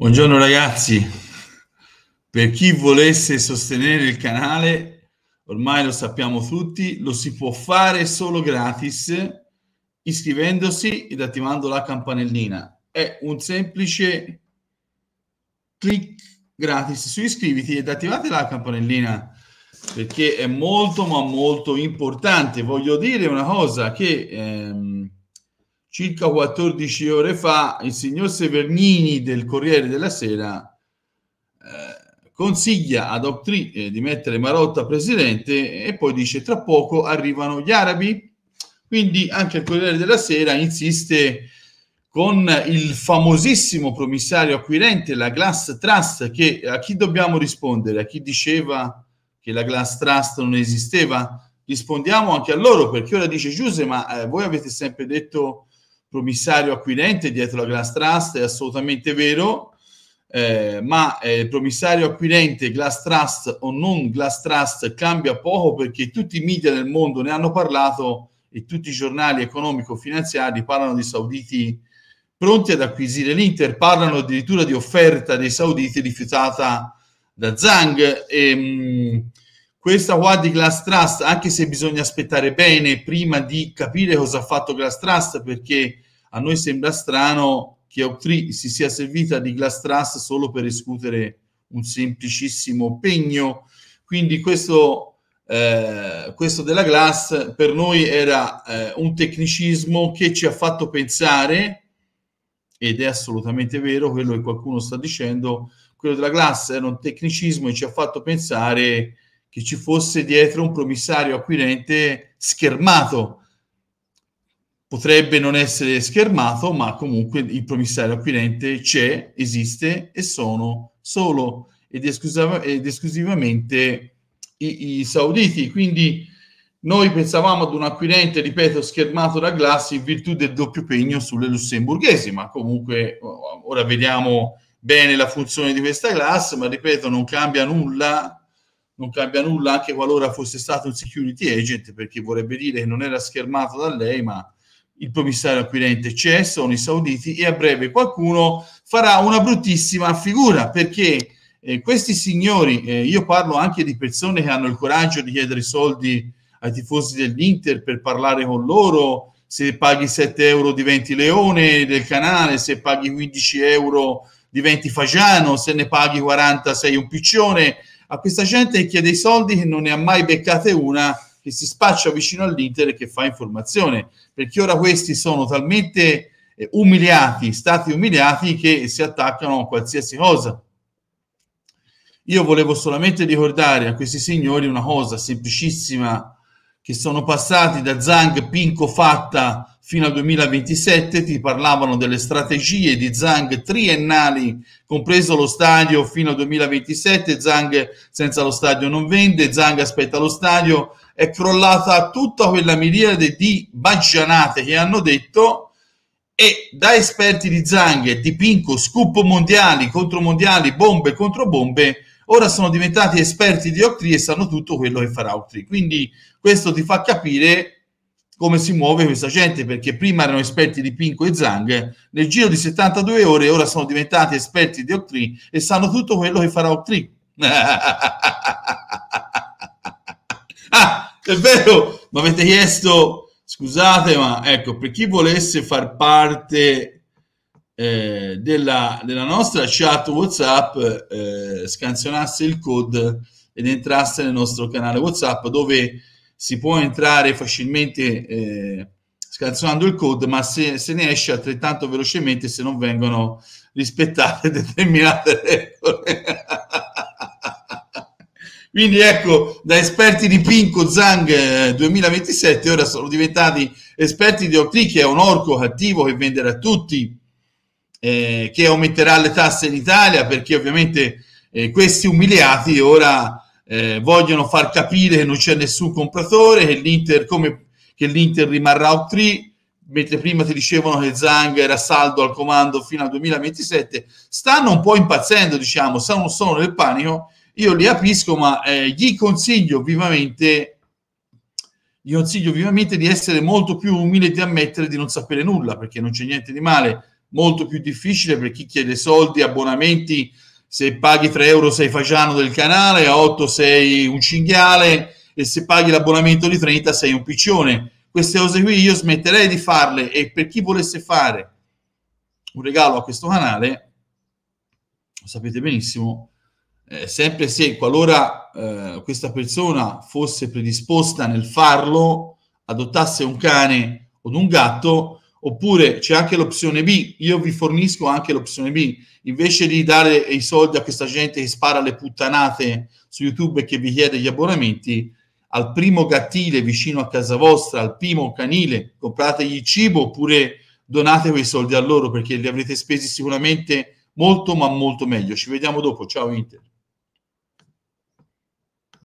Buongiorno ragazzi, per chi volesse sostenere il canale, ormai lo sappiamo tutti, lo si può fare solo gratis iscrivendosi ed attivando la campanellina. È un semplice clic gratis su iscriviti ed attivate la campanellina perché è molto ma molto importante. Voglio dire una cosa che... Ehm, circa 14 ore fa il signor Severnini del Corriere della Sera eh, consiglia ad Optri eh, di mettere Marotta presidente e poi dice tra poco arrivano gli arabi. Quindi anche il Corriere della Sera insiste con il famosissimo promissario acquirente, la Glass Trust, che a chi dobbiamo rispondere? A chi diceva che la Glass Trust non esisteva? Rispondiamo anche a loro, perché ora dice Giuse, ma eh, voi avete sempre detto promissario acquirente dietro la Glass Trust, è assolutamente vero, eh, ma eh, promissario acquirente, Glass Trust o non Glass Trust cambia poco perché tutti i media nel mondo ne hanno parlato e tutti i giornali economico-finanziari parlano di sauditi pronti ad acquisire l'Inter, parlano addirittura di offerta dei sauditi rifiutata da Zhang. E, ehm, mh, questa qua di Glass Trust, anche se bisogna aspettare bene prima di capire cosa ha fatto Glass Trust, perché a noi sembra strano che oak si sia servita di Glass Trust solo per escutere un semplicissimo pegno. Quindi questo, eh, questo della Glass per noi era eh, un tecnicismo che ci ha fatto pensare, ed è assolutamente vero quello che qualcuno sta dicendo, quello della Glass era un tecnicismo e ci ha fatto pensare che ci fosse dietro un promissario acquirente schermato. Potrebbe non essere schermato, ma comunque il promissario acquirente c'è, esiste e sono solo ed, esclusiv- ed esclusivamente i, i sauditi. Quindi noi pensavamo ad un acquirente, ripeto, schermato da Glass in virtù del doppio pegno sulle lussemburghesi, ma comunque ora vediamo bene la funzione di questa Glass, ma ripeto, non cambia nulla non cambia nulla anche qualora fosse stato un security agent, perché vorrebbe dire che non era schermato da lei, ma il commissario acquirente c'è, sono i sauditi e a breve qualcuno farà una bruttissima figura, perché eh, questi signori, eh, io parlo anche di persone che hanno il coraggio di chiedere soldi ai tifosi dell'Inter per parlare con loro, se paghi 7 euro diventi leone del canale, se paghi 15 euro diventi fagiano, se ne paghi 40 sei un piccione, a questa gente che chiede i soldi che non ne ha mai beccate una, che si spaccia vicino all'Inter e che fa informazione, perché ora questi sono talmente eh, umiliati, stati umiliati che si attaccano a qualsiasi cosa. Io volevo solamente ricordare a questi signori una cosa semplicissima che sono passati da Zhang Pinco fatta fino al 2027, ti parlavano delle strategie di Zhang triennali, compreso lo stadio fino al 2027, Zhang senza lo stadio non vende, Zhang aspetta lo stadio, è crollata tutta quella miriade di baggianate che hanno detto e da esperti di Zhang, di Pinco, scoop mondiali contro mondiali, bombe contro bombe, ora sono diventati esperti di Octree e sanno tutto quello che farà Octree. Quindi questo ti fa capire come si muove questa gente, perché prima erano esperti di Pinco e Zang, nel giro di 72 ore ora sono diventati esperti di Octree e sanno tutto quello che farà Octree. ah, è vero, mi avete chiesto, scusate, ma ecco, per chi volesse far parte eh, della, della, nostra chat WhatsApp eh, scansionasse il code ed entrasse nel nostro canale WhatsApp dove si può entrare facilmente eh, scansionando il code, ma se, se, ne esce altrettanto velocemente se non vengono rispettate determinate regole. Quindi ecco, da esperti di Pinco Zang 2027 ora sono diventati esperti di Octri, che è un orco cattivo che vende a tutti eh, che aumenterà le tasse in Italia perché ovviamente eh, questi umiliati ora eh, vogliono far capire che non c'è nessun compratore, che l'Inter, come, che l'Inter rimarrà out 3, mentre prima ti dicevano che Zang era saldo al comando fino al 2027, stanno un po' impazzendo, diciamo, sono, sono nel panico, io li capisco, ma eh, gli consiglio vivamente gli consiglio vivamente di essere molto più umili e di ammettere di non sapere nulla, perché non c'è niente di male molto più difficile per chi chiede soldi, abbonamenti, se paghi 3 euro sei fagiano del canale, a 8 sei un cinghiale e se paghi l'abbonamento di 30 sei un piccione. Queste cose qui io smetterei di farle e per chi volesse fare un regalo a questo canale, lo sapete benissimo, eh, sempre se qualora eh, questa persona fosse predisposta nel farlo, adottasse un cane o un gatto, Oppure c'è anche l'opzione B, io vi fornisco anche l'opzione B, invece di dare i soldi a questa gente che spara le puttanate su YouTube e che vi chiede gli abbonamenti, al primo gattile vicino a casa vostra, al primo canile, comprategli cibo oppure donate quei soldi a loro perché li avrete spesi sicuramente molto ma molto meglio. Ci vediamo dopo, ciao Inter.